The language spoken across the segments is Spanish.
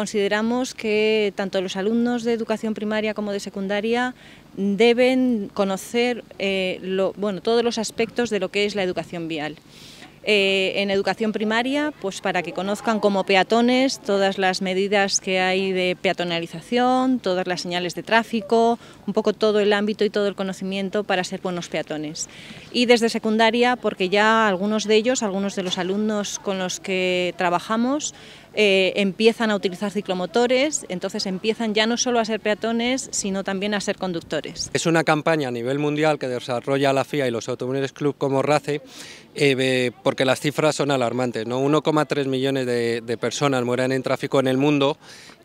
consideramos que tanto los alumnos de educación primaria como de secundaria deben conocer eh, bueno, todos los aspectos de lo que es la educación vial. Eh, en educación primaria, pues para que conozcan como peatones todas las medidas que hay de peatonalización, todas las señales de tráfico, un poco todo el ámbito y todo el conocimiento para ser buenos peatones. Y desde secundaria, porque ya algunos de ellos, algunos de los alumnos con los que trabajamos, eh, empiezan a utilizar ciclomotores, entonces empiezan ya no solo a ser peatones, sino también a ser conductores. Es una campaña a nivel mundial que desarrolla la FIA y los automóviles club como RACE, eh, porque las cifras son alarmantes, ¿no? 1,3 millones de personas mueren en tráfico en el mundo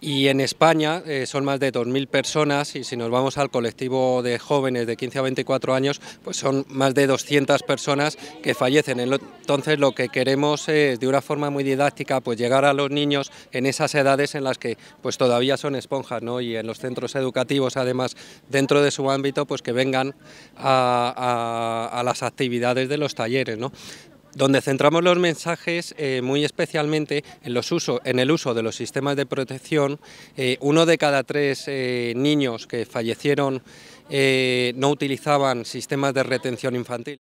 y en España eh, son más de 2.000 personas y si nos vamos al colectivo de jóvenes de 15 a 24 años, pues son más de 200 personas que fallecen. Entonces lo que queremos es, de una forma muy didáctica, pues llegar a los niños en esas edades en las que pues todavía son esponjas, Y en los centros educativos, además, dentro de su ámbito, pues que vengan a, a las actividades de los talleres, ¿no? donde centramos los mensajes eh, muy especialmente en, los uso, en el uso de los sistemas de protección. Eh, uno de cada tres eh, niños que fallecieron no utilizaban sistemas de retención infantil.